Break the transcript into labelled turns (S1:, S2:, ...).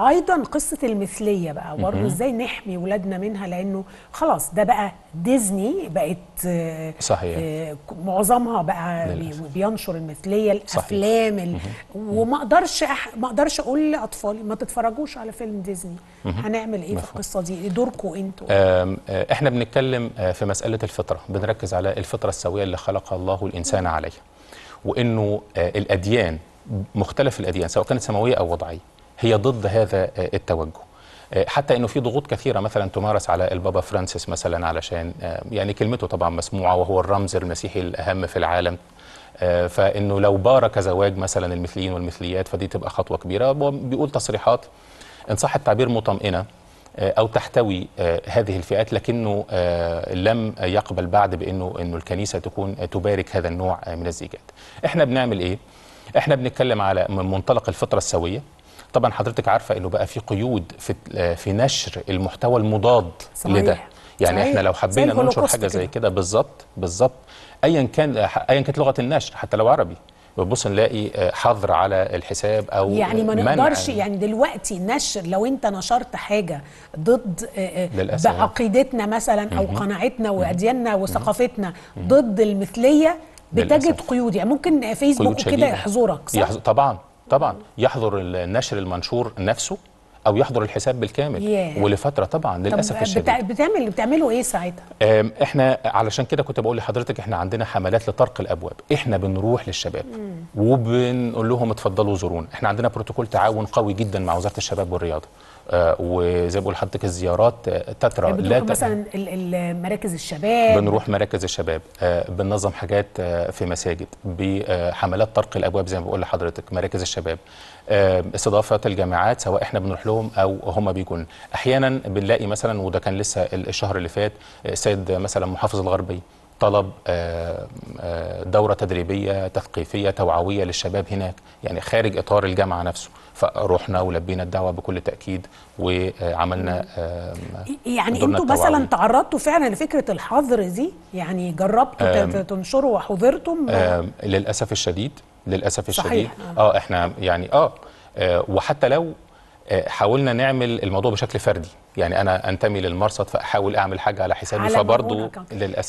S1: ايضا قصه المثليه بقى برضه ازاي نحمي ولادنا منها لانه خلاص ده بقى ديزني بقت صحيح آه، معظمها بقى للأسف. بينشر المثليه الافلام ال... وما اقدرش أح... ما اقدرش اقول لاطفالي ما تتفرجوش على فيلم ديزني هنعمل ايه مفهوم. في القصه دي دوركم انتوا
S2: آه، احنا بنتكلم آه، في مساله الفطره بنركز على الفطره السويه اللي خلقها الله الانسان عليها وانه الاديان مختلف الاديان سواء كانت سماويه او وضعيه هي ضد هذا آه، التوجه آه، حتى انه في ضغوط كثيره مثلا تمارس على البابا فرانسيس مثلا علشان آه، يعني كلمته طبعا مسموعه وهو الرمز المسيحي الاهم في العالم فانه لو بارك زواج مثلا المثليين والمثليات فدي تبقى خطوه كبيره بيقول تصريحات ان صح التعبير مطمئنه او تحتوي هذه الفئات لكنه لم يقبل بعد بانه انه الكنيسه تكون تبارك هذا النوع من الزيجات. احنا بنعمل ايه؟ احنا بنتكلم على من منطلق الفطره السويه طبعا حضرتك عارفه انه بقى في قيود في آه، في نشر المحتوى المضاد صحيح. لده يعني صحيح. احنا لو حبينا ننشر حاجه كده. زي كده بالظبط بالظبط ايا كان آه، ايا كانت لغه النشر حتى لو عربي بتبص نلاقي آه، حظر على الحساب او يعني ما نقدرش
S1: يعني دلوقتي نشر لو انت نشرت حاجه ضد للأسف. بعقيدتنا مثلا او قناعتنا وادياننا وثقافتنا ضد المثليه بتجد قيود يعني ممكن فيسبوك كده يحظرك صح؟
S2: طبعا طبعا يحضر النشر المنشور نفسه او يحضر الحساب بالكامل yeah. ولفتره طبعا للاسف الشديد
S1: بتع... بتعمل بتعملوا ايه ساعتها
S2: احنا علشان كده كنت بقول لحضرتك احنا عندنا حملات لطرق الابواب احنا بنروح للشباب mm. وبنقول لهم اتفضلوا زورونا احنا عندنا بروتوكول تعاون قوي جدا مع وزاره الشباب والرياضه آه وزي بقول لحضرتك الزيارات آه، تترى يعني لا ت... مثلا
S1: مراكز الشباب بنروح
S2: مراكز الشباب آه بننظم حاجات آه في مساجد بحملات آه، طرق الابواب زي ما بقول لحضرتك مراكز الشباب آه، استضافات الجامعات سواء احنا بنروح لهم معاهم او هم بيكون احيانا بنلاقي مثلا وده كان لسه الشهر اللي فات السيد مثلا محافظ الغربي طلب آه، آه، دورة تدريبية تثقيفية توعوية للشباب هناك يعني خارج إطار الجامعة نفسه فرحنا ولبينا الدعوة بكل تأكيد وعملنا يعني أنتوا مثلا
S1: تعرضتوا فعلا لفكرة الحظر دي يعني جربتوا تنشروا وحضرتم
S2: للأسف الشديد للأسف الشديد صحيح. آه. اه احنا يعني اه وحتى لو آه، حاولنا نعمل الموضوع بشكل فردي يعني انا انتمي للمرصد فاحاول اعمل حاجه على حسابي فبرضه للاسف